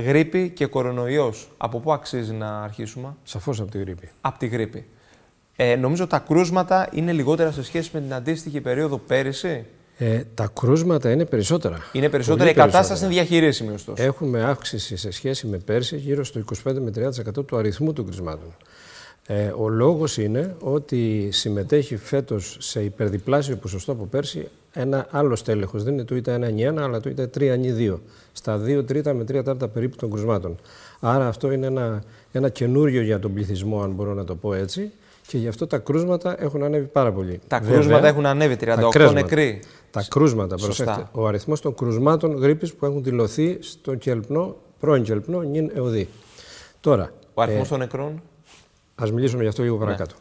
Γρήπη και κορονοϊός. Από πού αξίζει να αρχίσουμε, Σαφώς από τη γρήπη. Από τη γρήπη. Ε, νομίζω τα κρούσματα είναι λιγότερα σε σχέση με την αντίστοιχη περίοδο πέρυσι. Ε, τα κρούσματα είναι περισσότερα. Είναι περισσότερα. η κατάσταση είναι διαχειρίσιμη, ωστόσο. Έχουμε αύξηση σε σχέση με πέρσι γύρω στο 25 με 30% του αριθμού των κρισμάτων. Ε, ο λόγος είναι ότι συμμετέχει φέτος σε υπερδιπλάσιο ποσοστό από πέρσι ένα άλλο τέλεχο. Δεν είναι του ΙΤΑ 1 1-1 αλλά το ΙΤΑ 3-2. Στα 2 τρίτα με 3 τέταρτα περίπου των κρουσμάτων. Άρα αυτό είναι ένα, ένα καινούριο για τον πληθυσμό, αν μπορώ να το πω έτσι. Και γι' αυτό τα κρούσματα έχουν ανέβει πάρα πολύ. Τα Βέβαια, κρούσματα έχουν ανέβει 38 νεκροί. Τα κρούσματα, προσέξτε. Ο αριθμός των κρουσμάτων γρήπης που έχουν δηλωθεί στον κελπνό, πρώην κελπνό, νυν εωδή. Τώρα. Ο αριθμός ε, των νεκρών. Ας μιλήσουμε γι' αυτό λίγο ναι. παρακάτω.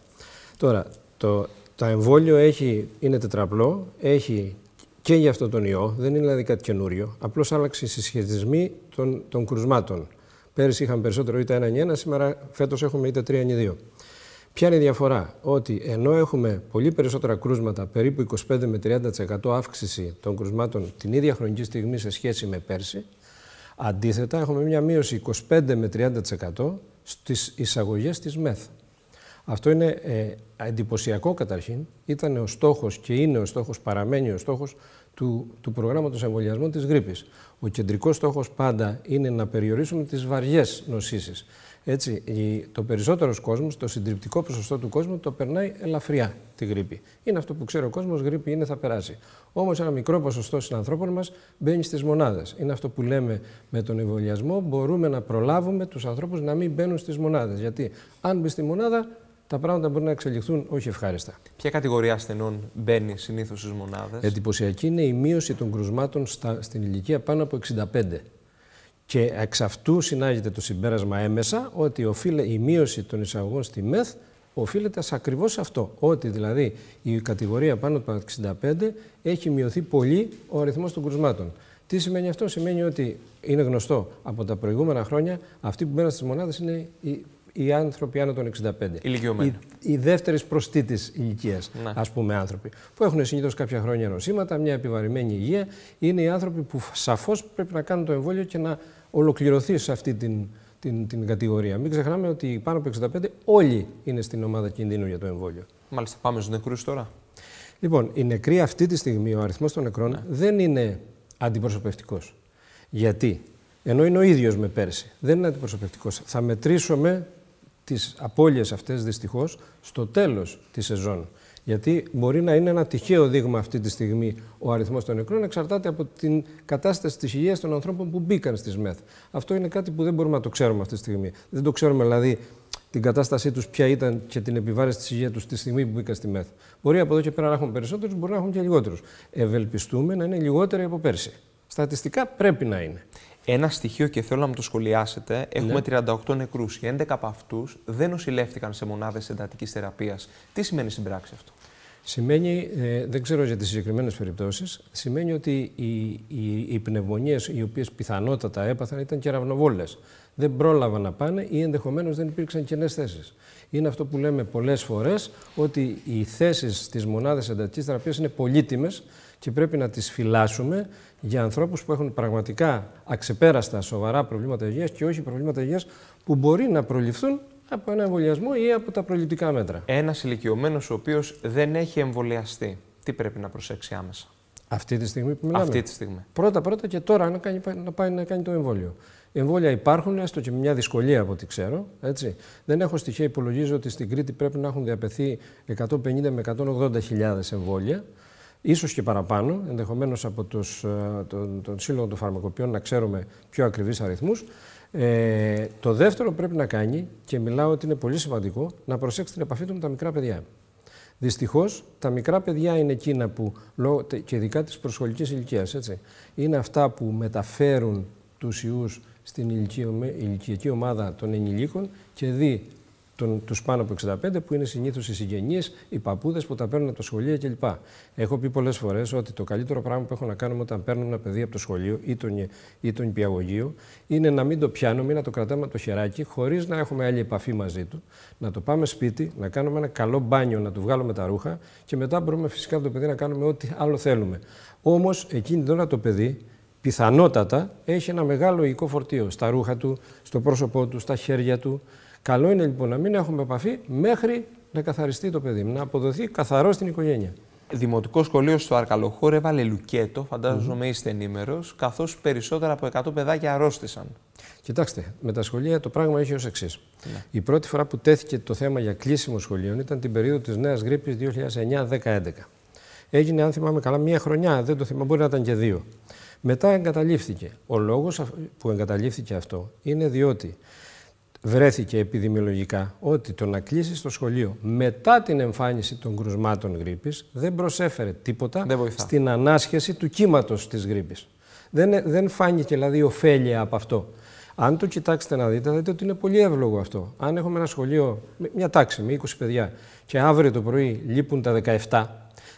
Τώρα, το, το εμβόλιο έχει, είναι τετραπλό, έχει και για αυτό τον ιό, δεν είναι δηλαδή κάτι καινούριο. Απλώς άλλαξε οι συσχετισμοί των, των κρουσμάτων. Πέρυσι είχαμε περισσότερο είτε 1-1, σήμερα φέτος έχουμε είτε 3-2. Ποια είναι η διαφορά, ότι ενώ έχουμε πολύ περισσότερα κρούσματα, περίπου 25 με 30% αύξηση των κρουσμάτων την ίδια χρονική στιγμή σε σχέση με πέρσι, αντίθετα έχουμε μια μείωση 25 με 30% στις εισαγωγές της ΜΕΘ. Αυτό είναι ε, εντυπωσιακό καταρχήν. Ήταν ο στόχος και είναι ο στόχος, παραμένει ο στόχος του, του προγράμματος εμβολιασμού της γρήπης. Ο κεντρικός στόχος πάντα είναι να περιορίσουμε τις βαριές νοσήσεις. Έτσι, το περισσότερο κόσμος, το συντριπτικό ποσοστό του κόσμου το περνάει ελαφριά τη γρήπη. Είναι αυτό που ξέρει ο κόσμος, γρήπη είναι, θα περάσει. Όμως, ένα μικρό ποσοστό συνανθρώπων μας μπαίνει στις μονάδες. Είναι αυτό που λέμε με τον εμβολιασμό, μπορούμε να προλάβουμε τους ανθρώπους να μην μπαίνουν στις μονάδες. Γιατί αν μπει στη μονάδα, τα πράγματα μπορεί να εξελιχθούν όχι ευχάριστα. Ποια κατηγορία ασθενών μπαίνει συνήθως στις μονάδες, Εντυπωσιακή είναι η μείωση των κρουσμάτων στα, στην ηλικία πάνω από 65. Και εξ αυτού συνάγεται το συμπέρασμα έμεσα ότι οφείλε, η μείωση των εισαγωγών στη ΜΕΘ οφείλεται ακριβώς αυτό. Ότι δηλαδή η κατηγορία πάνω από 65 έχει μειωθεί πολύ ο αριθμός των κρουσμάτων. Τι σημαίνει αυτό, Σημαίνει ότι είναι γνωστό από τα προηγούμενα χρόνια αυτοί που μπαίνουν στις μονάδες είναι οι οι άνθρωποι άνω των 65. Ηλικιωμένοι. Οι, οι δεύτερης προστίτης ηλικίας, ναι. ας πούμε, άνθρωποι. Που έχουν συνήθως κάποια χρόνια νοσήματα, μια επιβαρημένη υγεία. Είναι οι άνθρωποι που σαφώς πρέπει να κάνουν το εμβόλιο και να ολοκληρωθεί σε αυτή την, την, την κατηγορία. Μην ξεχνάμε ότι πάνω από 65 όλοι είναι στην ομάδα κινδύνου για το εμβόλιο. Μάλιστα, πάμε στους νεκρούς τώρα. Λοιπόν, οι νεκροί αυτή τη στιγμή, ο αριθμός των νεκρών ναι. δεν είναι αντιπροσωπευτικός. Γιατί, ενώ είναι ο ίδιος με πέρσι, δεν είναι αντιπροσωπευτικός. Θα μετρήσουμε τις απώλειες αυτές δυστυχώς στο τέλος της σεζόν. Γιατί μπορεί να είναι ένα τυχαίο δείγμα αυτή τη στιγμή ο αριθμός των νεκρών, εξαρτάται από την κατάσταση της υγείας των ανθρώπων που μπήκαν στις ΜΕΘ. Αυτό είναι κάτι που δεν μπορούμε να το ξέρουμε αυτή τη στιγμή. Δεν το ξέρουμε δηλαδή την κατάστασή τους, ποια ήταν και την επιβάρηση της υγείας τους τη στιγμή που μπήκαν στη ΜΕΘ. Μπορεί από εδώ και πέρα να έχουν περισσότερους, μπορεί να έχουν και λιγότερους. Ευελπιστούμε να είναι λιγότεροι από πέρσι. Στατιστικά πρέπει να είναι. Ένα στοιχείο και θέλω να μου το σχολιάσετε. Έχουμε 38 ναι. νεκρούς Οι 11 από αυτούς δεν νοσηλεύτηκαν σε μονάδες εντατικής θεραπείας. Τι σημαίνει στην πράξη αυτό. Σημαίνει, ε, δεν ξέρω για τις συγκεκριμένες περιπτώσεις, σημαίνει ότι οι, οι, οι πνευμονίες οι οποίες πιθανότατα έπαθαν ήταν κεραυνοβόλες. Δεν πρόλαβαν να πάνε ή ενδεχομένως δεν υπήρξαν κοινέ θέσεις. Είναι αυτό που λέμε πολλές φορές, ότι οι θέσεις της μονάδας εντατικής θεραπείας είναι πολύτιμες και πρέπει να τις φυλάσσουμε για ανθρώπους που έχουν πραγματικά αξεπέραστα σοβαρά προβλήματα υγείας και όχι προβλήματα υγείας που μπορεί να προληφθούν από ένα εμβολιασμό ή από τα προληπτικά μέτρα. Ένας ηλικιωμένος ο οποίος δεν έχει εμβολιαστεί, τι πρέπει να προσέξει άμεσα. Αυτή τη στιγμή που μιλάμε. Αυτή τη στιγμή. Πρώτα πρώτα και τώρα να, κάνει, να πάει να κάνει το εμβόλιο. Εμβόλια υπάρχουν, έστω και μια δυσκολία από ό,τι ξέρω. Έτσι. Δεν έχω στοιχεία, υπολογίζω ότι στην Κρήτη πρέπει να έχουν διαπεθεί 150 με 180 χιλιάδες εμβόλια ίσως και παραπάνω, ενδεχομένως από ε, τον, τον σύλλογο των φαρμακοποιών να ξέρουμε πιο ακριβείς αριθμούς. Ε, το δεύτερο πρέπει να κάνει, και μιλάω ότι είναι πολύ σημαντικό, να προσέξει την επαφή του με τα μικρά παιδιά. Δυστυχώς, τα μικρά παιδιά είναι εκείνα που, και ειδικά της προσχολικής ηλικίας, είναι αυτά που μεταφέρουν τους ιούς στην ηλικιακή ομάδα των ενηλίκων και δει τον, τους πάνω από 65 που είναι συνήθως οι συγγενείς, οι παππούδες που τα παίρνουν από το σχολείο κλπ. Έχω πει πολλές φορές ότι το καλύτερο πράγμα που έχω να κάνουμε όταν παίρνω ένα παιδί από το σχολείο ή τον, ή είναι να μην το πιάνουμε να το κρατάμε το χεράκι χωρίς να έχουμε άλλη επαφή μαζί του, να το πάμε σπίτι, να κάνουμε ένα καλό μπάνιο, να του βγάλουμε τα ρούχα και μετά μπορούμε φυσικά από το παιδί να κάνουμε ό,τι άλλο θέλουμε. Όμως εκείνη τώρα το παιδί πιθανότατα έχει ένα μεγάλο λογικό φορτίο στα ρούχα του, στο πρόσωπό του, στα χέρια του, Καλό είναι λοιπόν να μην έχουμε επαφή μέχρι να καθαριστεί το παιδί, να αποδοθεί καθαρό στην οικογένεια. Δημοτικό σχολείο στο Αρκαλοχώρο έβαλε λουκέτο, φαντάζομαι mm. είστε ενήμερος, καθώς περισσότερα από 100 παιδάκια αρρώστησαν. Κοιτάξτε, με τα σχολεία το πράγμα είχε ως εξής. Ναι. Η πρώτη φορά που τέθηκε το θέμα για κλείσιμο σχολείων ήταν την περίοδο της νέας γρήπης 2009-2011. Έγινε, αν θυμάμαι καλά, μία χρονιά, δεν το θυμάμαι, μπορεί να ήταν και δύο. Μετά εγκαταλείφθηκε. Ο λόγος που εγκαταλείφθηκε αυτό είναι διότι βρέθηκε επιδημιολογικά ότι το να κλείσεις το σχολείο μετά την εμφάνιση των κρουσμάτων γρήπης δεν προσέφερε τίποτα στην ανάσχεση του κύματος της γρήπης. Δεν, δεν φάνηκε δηλαδή ωφέλεια από αυτό. Αν το κοιτάξετε να δείτε, θα δείτε ότι είναι πολύ εύλογο αυτό. Αν έχουμε ένα σχολείο, μια τάξη με 20 παιδιά και αύριο το πρωί λείπουν τα 17,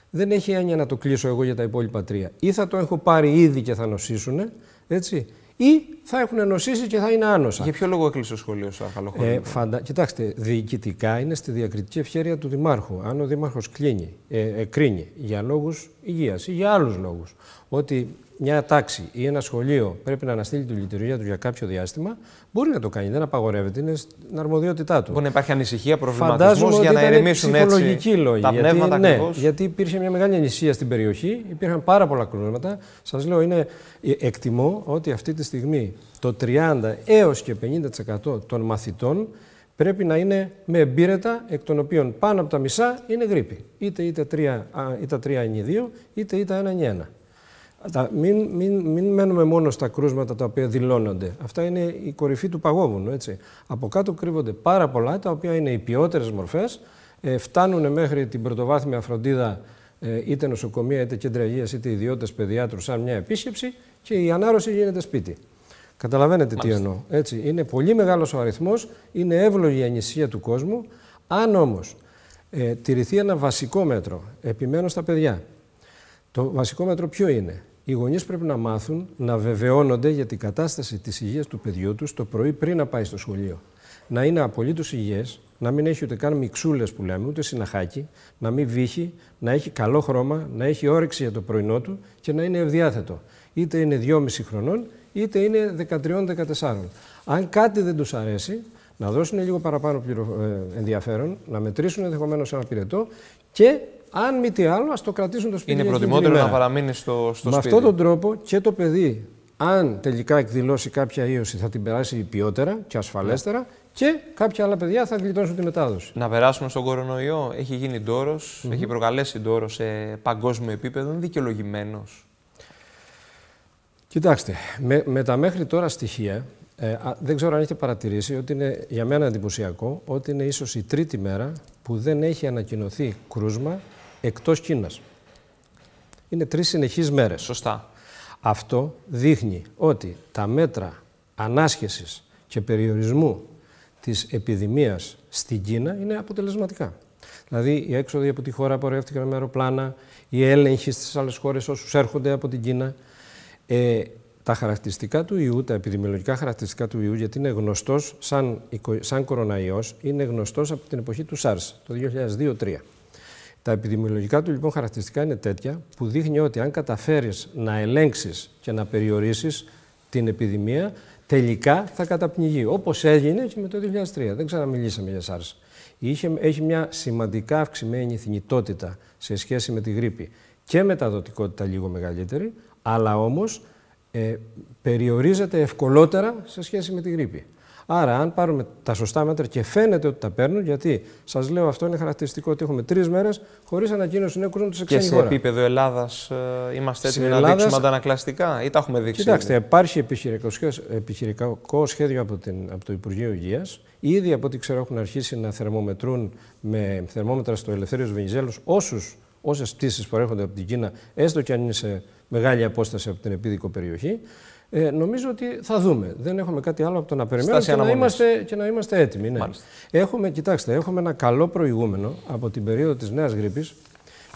δεν έχει έννοια να το κλείσω εγώ για τα υπόλοιπα τρία. Ή θα το έχω πάρει ήδη και θα νοσήσουν, έτσι, ή θα έχουν νοσήσει και θα είναι άνοσα. Για ποιο λόγο έκλεισε το σχολείο στο Αχαλοχώρι. Ε, φαντα... Κοιτάξτε, διοικητικά είναι στη διακριτική ευχαίρεια του Δημάρχου. Αν ο Δήμαρχο ε, ε, κρίνει για λόγους υγείας ή για άλλους λόγους ότι μια τάξη ή ένα σχολείο πρέπει να αναστείλει τη λειτουργία του για κάποιο διάστημα, μπορεί να το κάνει. Δεν απαγορεύεται, είναι στην αρμοδιότητά του. Μπορεί να υπάρχει ανησυχία, προβληματισμός για να ηρεμήσουν έτσι. Λόγοι, τα πνεύματα γιατί, ναι, γιατί υπήρχε μια μεγάλη ανησυχία στην περιοχή, υπήρχαν πάρα πολλά κρούσματα. Σας λέω, είναι, ε, εκτιμό ότι αυτή τη στιγμή το 30 έως και 50% των μαθητών πρέπει να είναι με εμπίρετα εκ των οποίων πάνω από τα μισά είναι γρήπη. Είτε είτε 3, είτε 3 2, είτε είτε 1 1. Μην, μην, μην μένουμε μόνο στα κρούσματα τα οποία δηλώνονται. Αυτά είναι η κορυφή του παγόβουνου. Έτσι. Από κάτω κρύβονται πάρα πολλά, τα οποία είναι οι ποιότερες μορφές, ε, φτάνουν μέχρι την πρωτοβάθμια φροντίδα ε, είτε νοσοκομεία, είτε κέντρα υγείας, είτε ιδιώτες παιδιάτρους, σαν μια επίσκεψη και η ανάρρωση γίνεται σπίτι. Καταλαβαίνετε Μάλιστα. τι εννοώ. Έτσι. Είναι πολύ μεγάλος ο αριθμός, είναι εύλογη η ανησυχία του κόσμου. Αν όμως ε, τηρηθεί ένα βασικό μέτρο, επιμένω στα παιδιά. Το βασικό μέτρο ποιο είναι. Οι γονείς πρέπει να μάθουν να βεβαιώνονται για την κατάσταση της υγείας του παιδιού τους το πρωί πριν να πάει στο σχολείο. Να είναι απολύτως υγιές, να μην έχει ούτε καν μυξούλε που λέμε, ούτε συναχάκι, να μην βύχει, να έχει καλό χρώμα, να έχει όρεξη για το πρωινό του και να είναι ευδιάθετο. Είτε είναι 2,5 χρονών, είτε είναι 13-14. Αν κάτι δεν τους αρέσει, να δώσουν λίγο παραπάνω ε, ενδιαφέρον, να μετρήσουν ενδεχομένως ένα πυρετό και αν μη τι άλλο, ας το κρατήσουν το σπίτι. Είναι προτιμότερο να παραμείνει στο, στο Με σπίτι. Με αυτόν τον τρόπο και το παιδί, αν τελικά εκδηλώσει κάποια ίωση, θα την περάσει ποιότερα και ασφαλέστερα ναι. και κάποια άλλα παιδιά θα γλιτώσουν τη μετάδοση. Να περάσουμε στον κορονοϊό. Έχει γίνει ντόρος, mm -hmm. έχει προκαλέσει ντόρος σε παγκόσμιο επίπεδο. Είναι δικαιολογημένος. Κοιτάξτε, με, τα μέχρι τώρα στοιχεία, ε, δεν ξέρω αν έχετε παρατηρήσει ότι είναι για μένα εντυπωσιακό ότι είναι ίσως η τρίτη μέρα που δεν έχει ανακοινωθεί κρούσμα εκτός Κίνας. Είναι τρεις συνεχείς μέρες. Σωστά. Αυτό δείχνει ότι τα μέτρα ανάσχεσης και περιορισμού της επιδημίας στην Κίνα είναι αποτελεσματικά. Δηλαδή, οι έξοδοι από τη χώρα απορρεύτηκαν με αεροπλάνα, οι έλεγχοι στις άλλες χώρες όσους έρχονται από την Κίνα, ε, τα χαρακτηριστικά του ιού, τα επιδημιολογικά χαρακτηριστικά του ιού, γιατί είναι γνωστός σαν, σαν κοροναϊός, είναι γνωστός από την εποχή του SARS, το 2002-2003. Τα επιδημιολογικά του λοιπόν χαρακτηριστικά είναι τέτοια που δείχνει ότι αν καταφέρεις να ελέγξεις και να περιορίσεις την επιδημία, τελικά θα καταπνιγεί. Όπως έγινε και με το 2003. Δεν ξαναμιλήσαμε για SARS. έχει μια σημαντικά αυξημένη θνητότητα σε σχέση με τη γρήπη και μεταδοτικότητα λίγο μεγαλύτερη, αλλά όμως ε, περιορίζεται ευκολότερα σε σχέση με τη γρήπη. Άρα, αν πάρουμε τα σωστά μέτρα και φαίνεται ότι τα παίρνουν, γιατί σας λέω αυτό είναι χαρακτηριστικό ότι έχουμε τρεις μέρες χωρίς ανακοίνωση νέου κρούσματο σε ξένη Και σε χώρα. επίπεδο Ελλάδας ε, είμαστε έτοιμοι να Ελλάδας... δείξουμε αντανακλαστικά ή τα έχουμε δείξει. Κοιτάξτε, υπάρχει επιχειρηματικό σχέδιο από, την, από το Υπουργείο Υγείας. Ήδη από ό,τι ξέρω έχουν αρχίσει να θερμομετρούν με θερμόμετρα στο ελευθέριο Βενιζέλο Όσες πτήσεις προέρχονται από την Κίνα, έστω και αν είναι σε μεγάλη απόσταση από την επίδικο περιοχή. Ε, νομίζω ότι θα δούμε. Δεν έχουμε κάτι άλλο από το να περιμένουμε και να, είμαστε, και να είμαστε έτοιμοι. Ναι. Έχουμε, κοιτάξτε, έχουμε ένα καλό προηγούμενο από την περίοδο της νέας γρήπης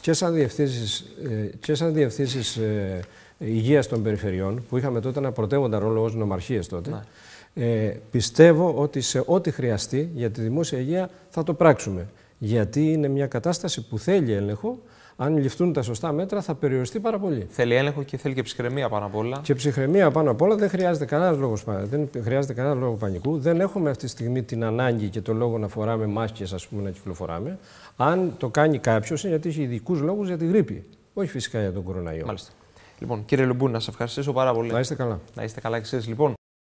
και σαν διευθύνσεις, ε, και ε, υγείας των περιφερειών που είχαμε τότε ένα πρωτεύοντα ρόλο ως νομαρχίες τότε. Ναι. Ε, πιστεύω ότι σε ό,τι χρειαστεί για τη δημόσια υγεία θα το πράξουμε. Γιατί είναι μια κατάσταση που θέλει έλεγχο, αν ληφθούν τα σωστά μέτρα, θα περιοριστεί πάρα πολύ. Θέλει έλεγχο και θέλει και ψυχραιμία πάνω απ' όλα. Και ψυχραιμία πάνω απ' όλα δεν χρειάζεται κανένας λόγος χρειάζεται λόγος πανικού. Δεν έχουμε αυτή τη στιγμή την ανάγκη και το λόγο να φοράμε μάσκες, ας πούμε, να κυκλοφοράμε. Αν το κάνει κάποιος, είναι γιατί έχει ειδικούς λόγους για τη γρήπη. Όχι φυσικά για τον κοροναϊό. Μάλιστα. Λοιπόν, κύριε Λουμπού, να σας ευχαριστήσω πάρα πολύ. Να είστε καλά. Να είστε καλά λοιπόν.